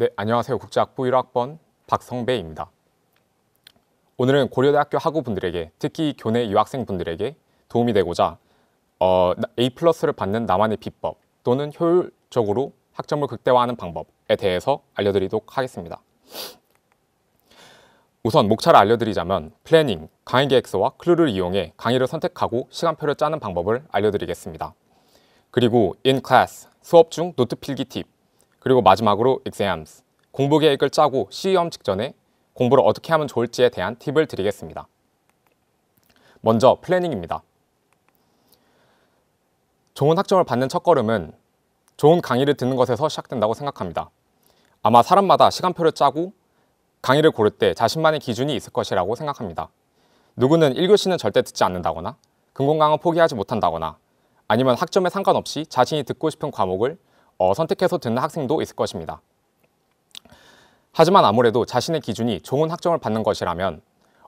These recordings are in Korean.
네, 안녕하세요. 국제학부 1학번 박성배입니다. 오늘은 고려대학교 학우분들에게 특히 교내 유학생분들에게 도움이 되고자 어, A 플러스를 받는 나만의 비법 또는 효율적으로 학점을 극대화하는 방법에 대해서 알려드리도록 하겠습니다. 우선 목차를 알려드리자면 플래닝, 강의 계획서와 클루를 이용해 강의를 선택하고 시간표를 짜는 방법을 알려드리겠습니다. 그리고 인 클래스, 수업 중 노트 필기 팁, 그리고 마지막으로 exams, 공부 계획을 짜고 시험 직전에 공부를 어떻게 하면 좋을지에 대한 팁을 드리겠습니다. 먼저 플래닝입니다. 좋은 학점을 받는 첫걸음은 좋은 강의를 듣는 것에서 시작된다고 생각합니다. 아마 사람마다 시간표를 짜고 강의를 고를 때 자신만의 기준이 있을 것이라고 생각합니다. 누구는 1교시는 절대 듣지 않는다거나 금공강은 포기하지 못한다거나 아니면 학점에 상관없이 자신이 듣고 싶은 과목을 어, 선택해서 듣는 학생도 있을 것입니다. 하지만 아무래도 자신의 기준이 좋은 학점을 받는 것이라면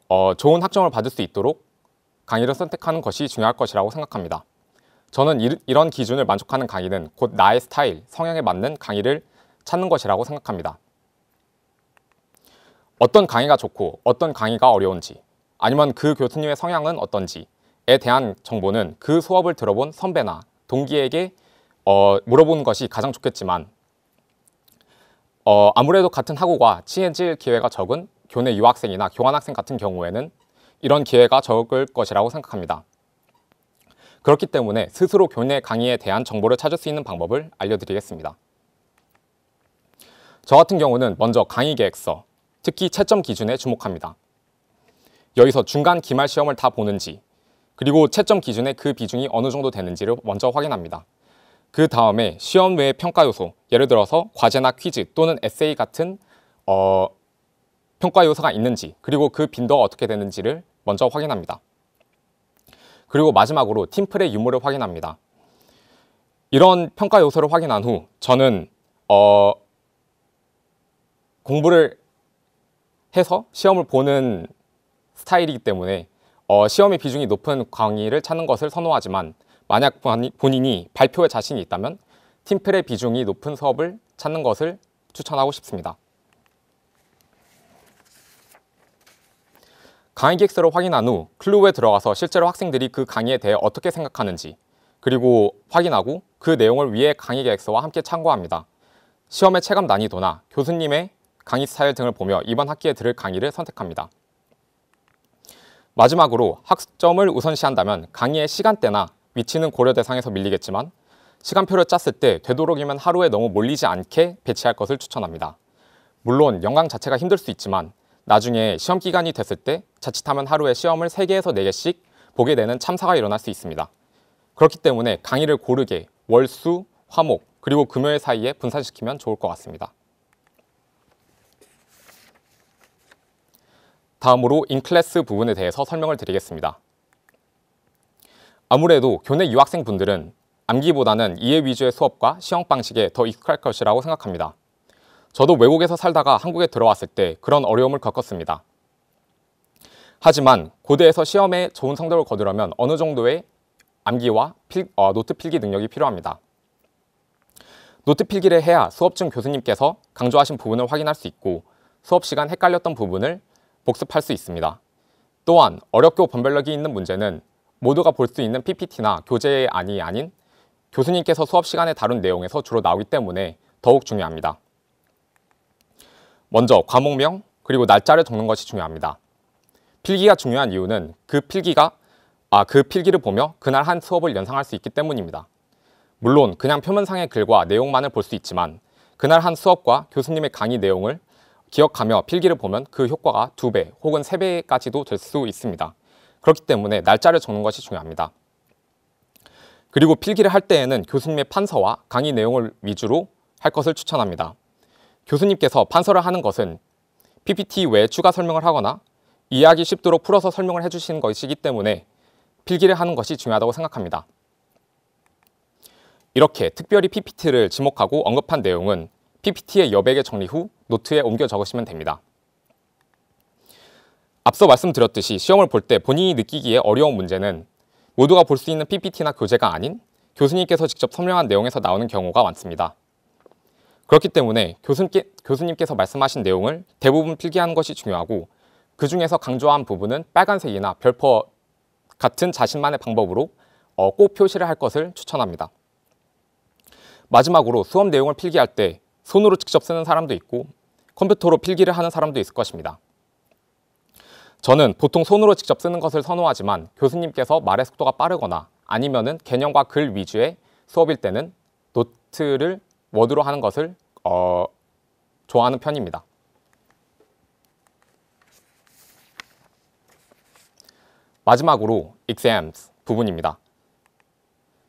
어, 좋은 학점을 받을 수 있도록 강의를 선택하는 것이 중요할 것이라고 생각합니다. 저는 이, 이런 기준을 만족하는 강의는 곧 나의 스타일, 성향에 맞는 강의를 찾는 것이라고 생각합니다. 어떤 강의가 좋고 어떤 강의가 어려운지 아니면 그 교수님의 성향은 어떤지에 대한 정보는 그 수업을 들어본 선배나 동기에게 어, 물어보는 것이 가장 좋겠지만 어, 아무래도 같은 학우가 친해질 기회가 적은 교내 유학생이나 교환학생 같은 경우에는 이런 기회가 적을 것이라고 생각합니다. 그렇기 때문에 스스로 교내 강의에 대한 정보를 찾을 수 있는 방법을 알려드리겠습니다. 저 같은 경우는 먼저 강의 계획서, 특히 채점 기준에 주목합니다. 여기서 중간 기말 시험을 다 보는지, 그리고 채점 기준의 그 비중이 어느 정도 되는지를 먼저 확인합니다. 그 다음에 시험 외의 평가 요소, 예를 들어서 과제나 퀴즈 또는 에세이 같은 어, 평가 요소가 있는지 그리고 그 빈도가 어떻게 되는지를 먼저 확인합니다. 그리고 마지막으로 팀플의 유무를 확인합니다. 이런 평가 요소를 확인한 후 저는 어, 공부를 해서 시험을 보는 스타일이기 때문에 어, 시험의 비중이 높은 강의를 찾는 것을 선호하지만 만약 본인이 발표에 자신이 있다면 팀플의 비중이 높은 수업을 찾는 것을 추천하고 싶습니다. 강의 기획서를 확인한 후 클루에 들어가서 실제로 학생들이 그 강의에 대해 어떻게 생각하는지 그리고 확인하고 그 내용을 위에 강의 계획서와 함께 참고합니다. 시험의 체감 난이도나 교수님의 강의 스타일 등을 보며 이번 학기에 들을 강의를 선택합니다. 마지막으로 학습점을 우선시한다면 강의의 시간대나 위치는 고려 대상에서 밀리겠지만 시간표를 짰을 때 되도록이면 하루에 너무 몰리지 않게 배치할 것을 추천합니다. 물론 영광 자체가 힘들 수 있지만 나중에 시험 기간이 됐을 때 자칫하면 하루에 시험을 3개에서 4개씩 보게 되는 참사가 일어날 수 있습니다. 그렇기 때문에 강의를 고르게 월, 수, 화목, 그리고 금요일 사이에 분산시키면 좋을 것 같습니다. 다음으로 인클래스 부분에 대해서 설명을 드리겠습니다. 아무래도 교내 유학생분들은 암기보다는 이해 위주의 수업과 시험 방식에 더 익숙할 것이라고 생각합니다. 저도 외국에서 살다가 한국에 들어왔을 때 그런 어려움을 겪었습니다. 하지만 고대에서 시험에 좋은 성적을 거두려면 어느 정도의 암기와 필, 어, 노트 필기 능력이 필요합니다. 노트 필기를 해야 수업 중 교수님께서 강조하신 부분을 확인할 수 있고 수업 시간 헷갈렸던 부분을 복습할 수 있습니다. 또한 어렵고 번별력이 있는 문제는 모두가 볼 수 있는 PPT나 교재안이 아닌 교수님께서 수업 시간에 다룬 내용에서 주로 나오기 때문에 더욱 중요합니다. 먼저 과목명 그리고 날짜를 적는 것이 중요합니다. 필기가 중요한 이유는 그 필기가 아, 그 필기를 보며 그날 한 수업을 연상할 수 있기 때문입니다. 물론 그냥 표면상의 글과 내용만을 볼 수 있지만 그날 한 수업과 교수님의 강의 내용을 기억하며 필기를 보면 그 효과가 두 배 혹은 세배까지도 될 수 있습니다. 그렇기 때문에 날짜를 적는 것이 중요합니다. 그리고 필기를 할 때에는 교수님의 판서와 강의 내용을 위주로 할 것을 추천합니다. 교수님께서 판서를 하는 것은 PPT 외에 추가 설명을 하거나 이해하기 쉽도록 풀어서 설명을 해주시는 것이기 때문에 필기를 하는 것이 중요하다고 생각합니다. 이렇게 특별히 PPT를 지목하고 언급한 내용은 PPT의 여백에 정리 후 노트에 옮겨 적으시면 됩니다. 앞서 말씀드렸듯이 시험을 볼 때 본인이 느끼기에 어려운 문제는 모두가 볼 수 있는 PPT나 교재가 아닌 교수님께서 직접 설명한 내용에서 나오는 경우가 많습니다. 그렇기 때문에 교수님께, 서 말씀하신 내용을 대부분 필기하는 것이 중요하고 그 중에서 강조한 부분은 빨간색이나 별표 같은 자신만의 방법으로 어, 꼭 표시를 할 것을 추천합니다. 마지막으로 수업 내용을 필기할 때 손으로 직접 쓰는 사람도 있고 컴퓨터로 필기를 하는 사람도 있을 것입니다. 저는 보통 손으로 직접 쓰는 것을 선호하지만 교수님께서 말의 속도가 빠르거나 아니면은 개념과 글 위주의 수업일 때는 노트를 워드로 하는 것을 어, 좋아하는 편입니다. 마지막으로 exams 부분입니다.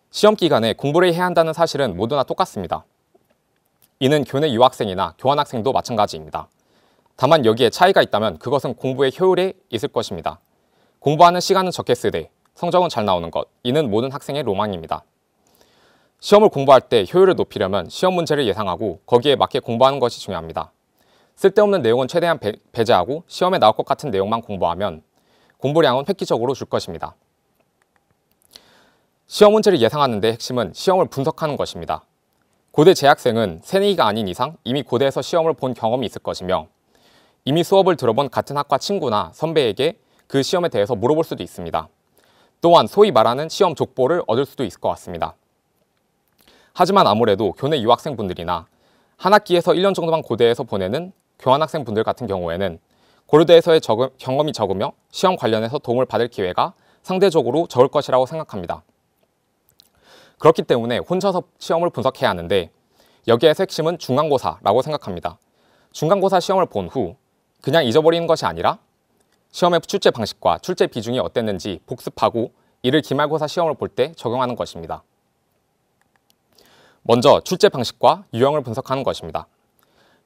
시험 기간에 공부를 해야 한다는 사실은 모두나 똑같습니다. 이는 교내 유학생이나 교환학생도 마찬가지입니다. 다만 여기에 차이가 있다면 그것은 공부의 효율에 있을 것입니다. 공부하는 시간은 적게 쓰되 성적은 잘 나오는 것, 이는 모든 학생의 로망입니다. 시험을 공부할 때 효율을 높이려면 시험 문제를 예상하고 거기에 맞게 공부하는 것이 중요합니다. 쓸데없는 내용은 최대한 배, 배제하고 시험에 나올 것 같은 내용만 공부하면 공부량은 획기적으로 줄 것입니다. 시험 문제를 예상하는 데 핵심은 시험을 분석하는 것입니다. 고대 재학생은 새내기가 아닌 이상 이미 고대에서 시험을 본 경험이 있을 것이며 이미 수업을 들어본 같은 학과 친구나 선배에게 그 시험에 대해서 물어볼 수도 있습니다. 또한 소위 말하는 시험 족보를 얻을 수도 있을 것 같습니다. 하지만 아무래도 교내 유학생분들이나 한 학기에서 1년 정도만 고대에서 보내는 교환학생분들 같은 경우에는 고려대에서의 적음, 경험이 적으며 시험 관련해서 도움을 받을 기회가 상대적으로 적을 것이라고 생각합니다. 그렇기 때문에 혼자서 시험을 분석해야 하는데 여기에서 핵심은 중간고사라고 생각합니다. 중간고사 시험을 본후 그냥 잊어버리는 것이 아니라 시험의 출제 방식과 출제 비중이 어땠는지 복습하고 이를 기말고사 시험을 볼 때 적용하는 것입니다. 먼저 출제 방식과 유형을 분석하는 것입니다.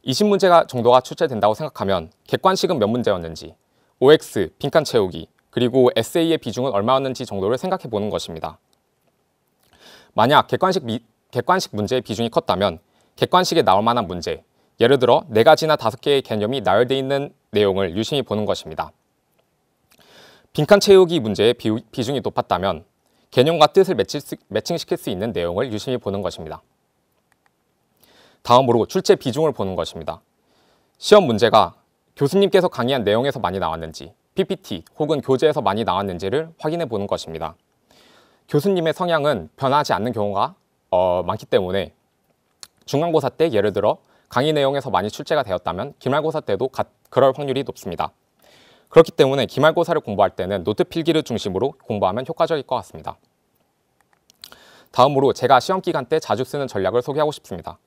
20문제가 정도가 출제된다고 생각하면 객관식은 몇 문제였는지, OX, 빈칸 채우기, 그리고 에세의 비중은 얼마였는지 정도를 생각해 보는 것입니다. 만약 객관식, 미, 객관식 문제의 비중이 컸다면 객관식에 나올 만한 문제, 예를 들어 네 가지나 다섯 개의 개념이 나열되어 있는 내용을 유심히 보는 것입니다. 빈칸 채우기 문제의 비중이 높았다면 개념과 뜻을 매칭시킬 수 있는 내용을 유심히 보는 것입니다. 다음으로 출제 비중을 보는 것입니다. 시험 문제가 교수님께서 강의한 내용에서 많이 나왔는지, PPT 혹은 교재에서 많이 나왔는지를 확인해 보는 것입니다. 교수님의 성향은 변하지 않는 경우가 어, 많기 때문에 중간고사 때 예를 들어 강의 내용에서 많이 출제가 되었다면 기말고사 때도 가, 그럴 확률이 높습니다. 그렇기 때문에 기말고사를 공부할 때는 노트 필기를 중심으로 공부하면 효과적일 것 같습니다. 다음으로 제가 시험 기간 때 자주 쓰는 전략을 소개하고 싶습니다.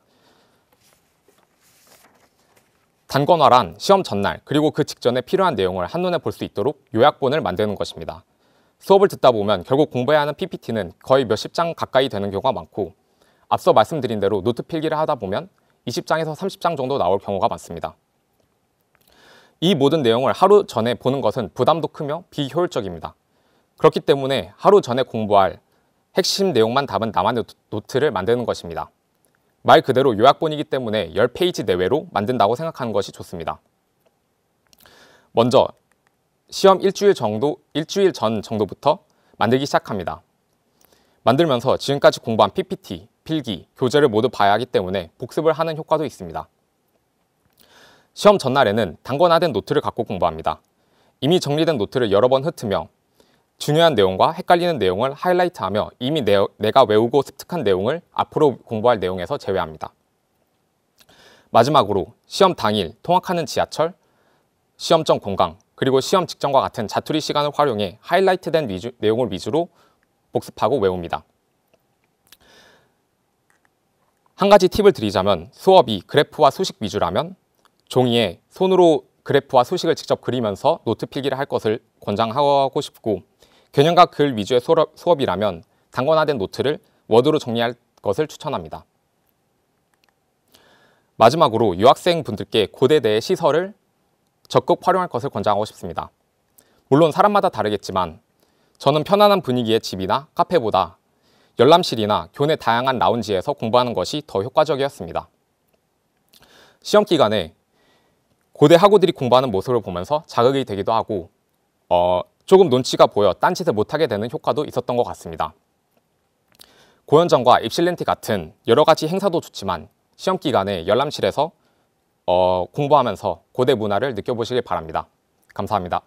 단권화란 시험 전날 그리고 그 직전에 필요한 내용을 한눈에 볼 수 있도록 요약본을 만드는 것입니다. 수업을 듣다 보면 결국 공부해야 하는 PPT는 거의 몇십 장 가까이 되는 경우가 많고 앞서 말씀드린 대로 노트 필기를 하다 보면 20장에서 30장 정도 나올 경우가 많습니다. 이 모든 내용을 하루 전에 보는 것은 부담도 크며 비효율적입니다. 그렇기 때문에 하루 전에 공부할 핵심 내용만 담은 나만 노트를 만드는 것입니다. 말 그대로 요약본이기 때문에 10페이지 내외로 만든다고 생각하는 것이 좋습니다. 먼저 시험 일주일 정도, 일주일 전 정도부터 만들기 시작합니다. 만들면서 지금까지 공부한 PPT, 필기, 교재를 모두 봐야 하기 때문에 복습을 하는 효과도 있습니다. 시험 전날에는 단권화된 노트를 갖고 공부합니다. 이미 정리된 노트를 여러 번 흩으며 중요한 내용과 헷갈리는 내용을 하이라이트하며 이미 내, 내가 외우고 습득한 내용을 앞으로 공부할 내용에서 제외합니다. 마지막으로 시험 당일 통학하는 지하철, 시험점 공강, 그리고 시험 직전과 같은 자투리 시간을 활용해 하이라이트된 위주, 내용을 위주로 복습하고 외웁니다. 한 가지 팁을 드리자면 수업이 그래프와 수식 위주라면 종이에 손으로 그래프와 수식을 직접 그리면서 노트 필기를 할 것을 권장하고 싶고 개념과 글 위주의 수업, 이라면 단권화된 노트를 워드로 정리할 것을 추천합니다. 마지막으로 유학생 분들께 고대 대의 시설을 적극 활용할 것을 권장하고 싶습니다. 물론 사람마다 다르겠지만 저는 편안한 분위기의 집이나 카페보다 열람실이나 교내 다양한 라운지에서 공부하는 것이 더 효과적이었습니다. 시험 기간에 고대 학우들이 공부하는 모습을 보면서 자극이 되기도 하고 어, 조금 눈치가 보여 딴짓을 못하게 되는 효과도 있었던 것 같습니다. 고현정과 입실렌티 같은 여러 가지 행사도 좋지만 시험 기간에 열람실에서 어, 공부하면서 고대 문화를 느껴보시길 바랍니다. 감사합니다.